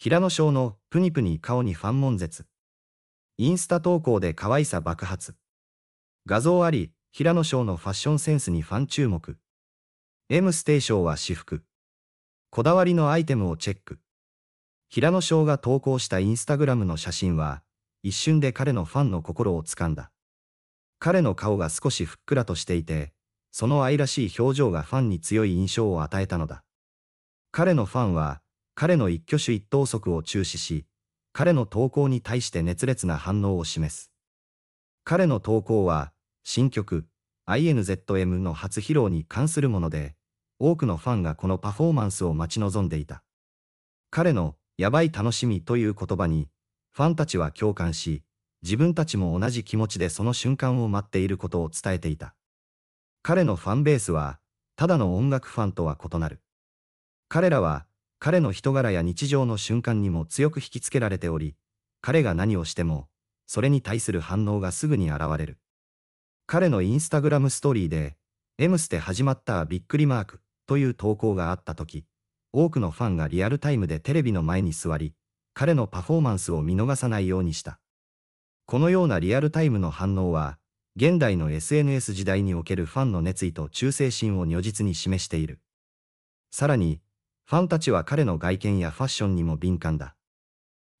平野翔のプニプニ顔にファン悶絶。インスタ投稿で可愛さ爆発。画像あり、平野翔のファッションセンスにファン注目。M ステーションは私服。こだわりのアイテムをチェック。平野翔が投稿したインスタグラムの写真は、一瞬で彼のファンの心をつかんだ。彼の顔が少しふっくらとしていて、その愛らしい表情がファンに強い印象を与えたのだ。彼のファンは、彼の一挙手一投足を注視し、彼の投稿に対して熱烈な反応を示す。彼の投稿は、新曲、INZM の初披露に関するもので、多くのファンがこのパフォーマンスを待ち望んでいた。彼の、やばい楽しみという言葉に、ファンたちは共感し、自分たちも同じ気持ちでその瞬間を待っていることを伝えていた。彼のファンベースは、ただの音楽ファンとは異なる。彼らは、彼の人柄や日常の瞬間にも強く引きつけられており、彼が何をしても、それに対する反応がすぐに現れる。彼のインスタグラムストーリーで、エムステ始まったびっくりマークという投稿があった時、多くのファンがリアルタイムでテレビの前に座り、彼のパフォーマンスを見逃さないようにした。このようなリアルタイムの反応は、現代の SNS 時代におけるファンの熱意と忠誠心を如実に示している。さらに、ファンたちは彼の外見やファッションにも敏感だ。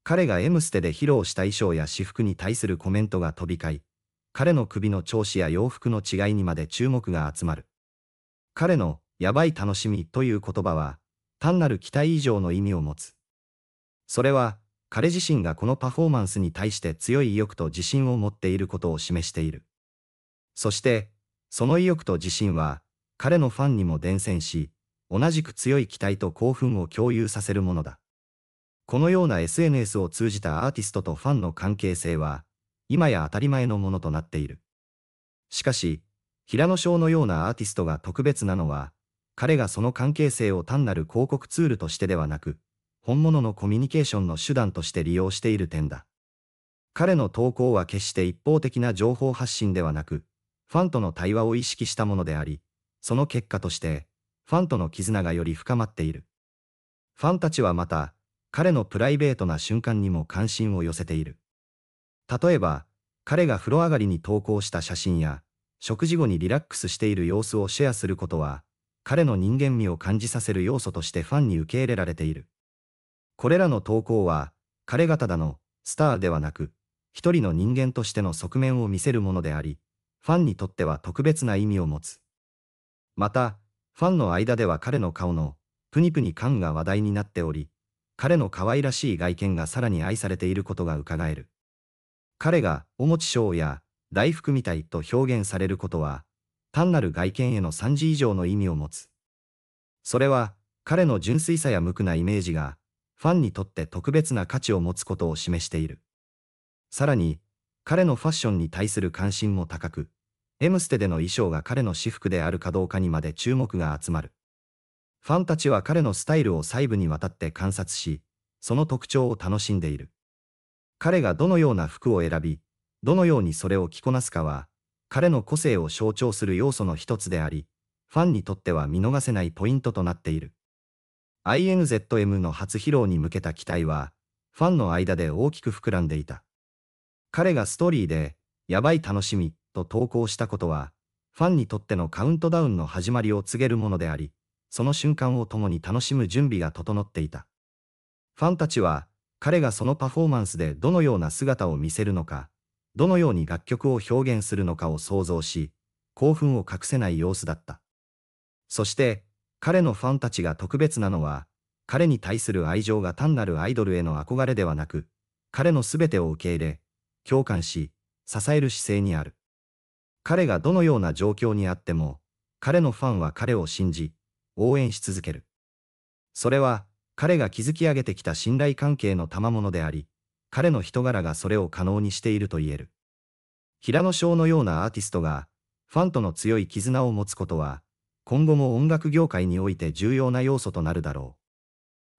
彼が M ステで披露した衣装や私服に対するコメントが飛び交い、彼の首の調子や洋服の違いにまで注目が集まる。彼の、やばい楽しみという言葉は、単なる期待以上の意味を持つ。それは、彼自身がこのパフォーマンスに対して強い意欲と自信を持っていることを示している。そして、その意欲と自信は、彼のファンにも伝染し、同じく強い期待と興奮を共有させるものだ。このような SNS を通じたアーティストとファンの関係性は、今や当たり前のものとなっている。しかし、平野翔のようなアーティストが特別なのは、彼がその関係性を単なる広告ツールとしてではなく、本物のコミュニケーションの手段として利用している点だ。彼の投稿は決して一方的な情報発信ではなく、ファンとの対話を意識したものであり、その結果として、ファンとの絆がより深まっている。ファンたちはまた、彼のプライベートな瞬間にも関心を寄せている。例えば、彼が風呂上がりに投稿した写真や、食事後にリラックスしている様子をシェアすることは、彼の人間味を感じさせる要素としてファンに受け入れられている。これらの投稿は、彼がただのスターではなく、一人の人間としての側面を見せるものであり、ファンにとっては特別な意味を持つ。また、ファンの間では彼の顔のプニプニ感が話題になっており、彼の可愛らしい外見がさらに愛されていることが伺える。彼が、おもち賞や、大福みたいと表現されることは、単なる外見への賛辞以上の意味を持つ。それは、彼の純粋さや無垢なイメージが、ファンにとって特別な価値を持つことを示している。さらに、彼のファッションに対する関心も高く、エムステでの衣装が彼の私服であるかどうかにまで注目が集まる。ファンたちは彼のスタイルを細部にわたって観察し、その特徴を楽しんでいる。彼がどのような服を選び、どのようにそれを着こなすかは、彼の個性を象徴する要素の一つであり、ファンにとっては見逃せないポイントとなっている。INZM の初披露に向けた期待は、ファンの間で大きく膨らんでいた。彼がストーリーで、やばい楽しみ、と投稿したことは、ファンにとってのカウントダウンの始まりを告げるものであり、その瞬間を共に楽しむ準備が整っていた。ファンたちは、彼がそのパフォーマンスでどのような姿を見せるのか、どのように楽曲を表現するのかを想像し、興奮を隠せない様子だった。そして、彼のファンたちが特別なのは、彼に対する愛情が単なるアイドルへの憧れではなく、彼の全てを受け入れ、共感し、支える姿勢にある。彼がどのような状況にあっても、彼のファンは彼を信じ、応援し続ける。それは、彼が築き上げてきた信頼関係の賜物であり、彼の人柄がそれを可能にしていると言える。平野翔のようなアーティストが、ファンとの強い絆を持つことは、今後も音楽業界において重要な要素となるだろう。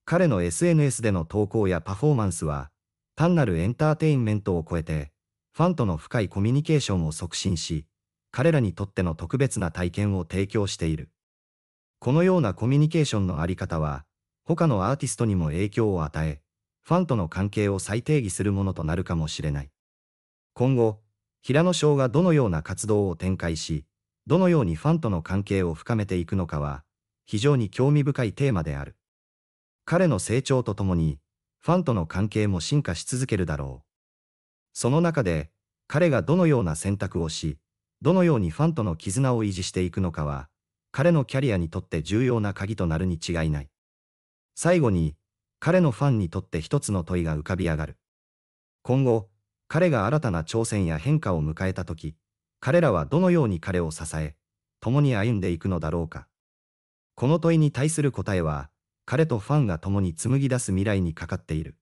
彼の SNS での投稿やパフォーマンスは、単なるエンターテインメントを超えて、ファンとの深いコミュニケーションを促進し、彼らにとっての特別な体験を提供している。このようなコミュニケーションのあり方は、他のアーティストにも影響を与え、ファンとの関係を再定義するものとなるかもしれない。今後、平野翔がどのような活動を展開し、どのようにファンとの関係を深めていくのかは、非常に興味深いテーマである。彼の成長とともに、ファンとの関係も進化し続けるだろう。その中で、彼がどのような選択をし、どのようにファンとの絆を維持していくのかは、彼のキャリアにとって重要な鍵となるに違いない。最後に、彼のファンにとって一つの問いが浮かび上がる。今後、彼が新たな挑戦や変化を迎えた時、彼らはどのように彼を支え、共に歩んでいくのだろうか。この問いに対する答えは、彼とファンが共に紡ぎ出す未来にかかっている。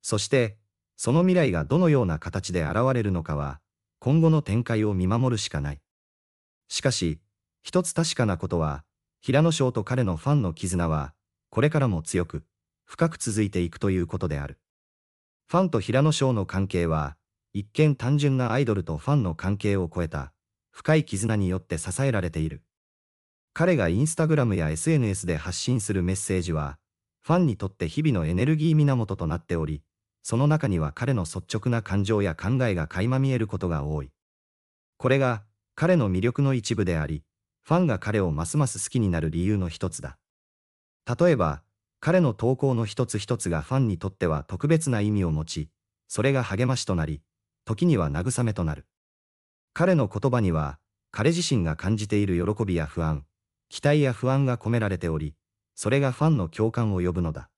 そして、その未来がどのような形で現れるのかは、今後の展開を見守るしかない。しかし、一つ確かなことは、平野翔と彼のファンの絆は、これからも強く、深く続いていくということである。ファンと平野翔の関係は、一見単純なアイドルとファンの関係を超えた、深い絆によって支えられている。彼がインスタグラムや SNS で発信するメッセージは、ファンにとって日々のエネルギー源となっており、その中には彼の率直な感情や考えが垣間見えることが多い。これが彼の魅力の一部であり、ファンが彼をますます好きになる理由の一つだ。例えば、彼の投稿の一つ一つがファンにとっては特別な意味を持ち、それが励ましとなり、時には慰めとなる。彼の言葉には、彼自身が感じている喜びや不安、期待や不安が込められており、それがファンの共感を呼ぶのだ。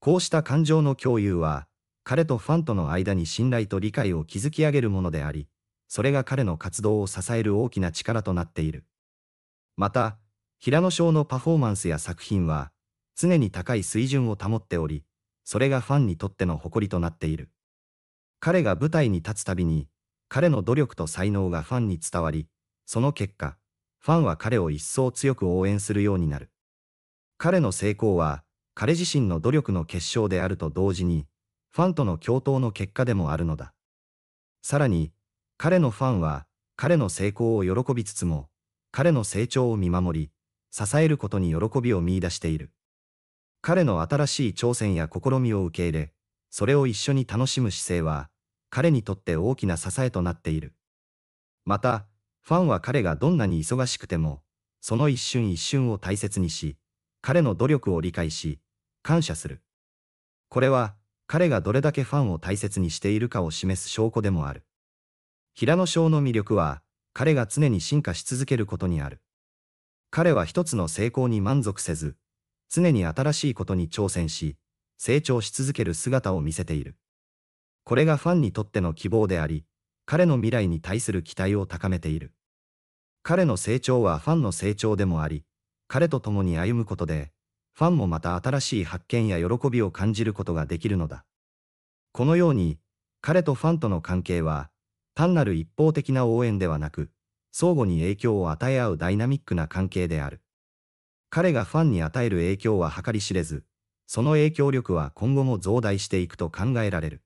こうした感情の共有は、彼とファンとの間に信頼と理解を築き上げるものであり、それが彼の活動を支える大きな力となっている。また、平野翔のパフォーマンスや作品は、常に高い水準を保っており、それがファンにとっての誇りとなっている。彼が舞台に立つたびに、彼の努力と才能がファンに伝わり、その結果、ファンは彼を一層強く応援するようになる。彼の成功は、彼自身の努力の結晶であると同時に、ファンとの共闘の結果でもあるのだ。さらに、彼のファンは、彼の成功を喜びつつも、彼の成長を見守り、支えることに喜びを見出している。彼の新しい挑戦や試みを受け入れ、それを一緒に楽しむ姿勢は、彼にとって大きな支えとなっている。また、ファンは彼がどんなに忙しくても、その一瞬一瞬を大切にし、彼の努力を理解し、感謝する。これは、彼がどれだけファンを大切にしているかを示す証拠でもある。平野翔の魅力は、彼が常に進化し続けることにある。彼は一つの成功に満足せず、常に新しいことに挑戦し、成長し続ける姿を見せている。これがファンにとっての希望であり、彼の未来に対する期待を高めている。彼の成長はファンの成長でもあり、彼と共に歩むことで、ファンもまた新しい発見や喜びを感じることができるのだ。このように、彼とファンとの関係は、単なる一方的な応援ではなく、相互に影響を与え合うダイナミックな関係である。彼がファンに与える影響は計り知れず、その影響力は今後も増大していくと考えられる。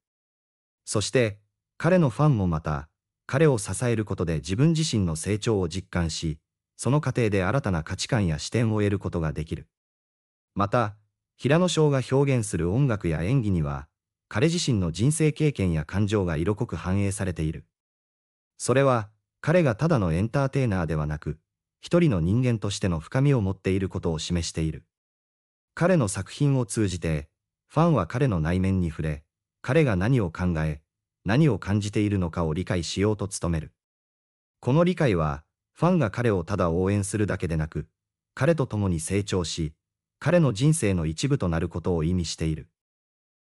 そして、彼のファンもまた、彼を支えることで自分自身の成長を実感し、その過程で新たな価値観や視点を得ることができる。また、平野翔が表現する音楽や演技には、彼自身の人生経験や感情が色濃く反映されている。それは、彼がただのエンターテイナーではなく、一人の人間としての深みを持っていることを示している。彼の作品を通じて、ファンは彼の内面に触れ、彼が何を考え、何を感じているのかを理解しようと努める。この理解は、ファンが彼をただ応援するだけでなく、彼と共に成長し、彼の人生の一部となることを意味している。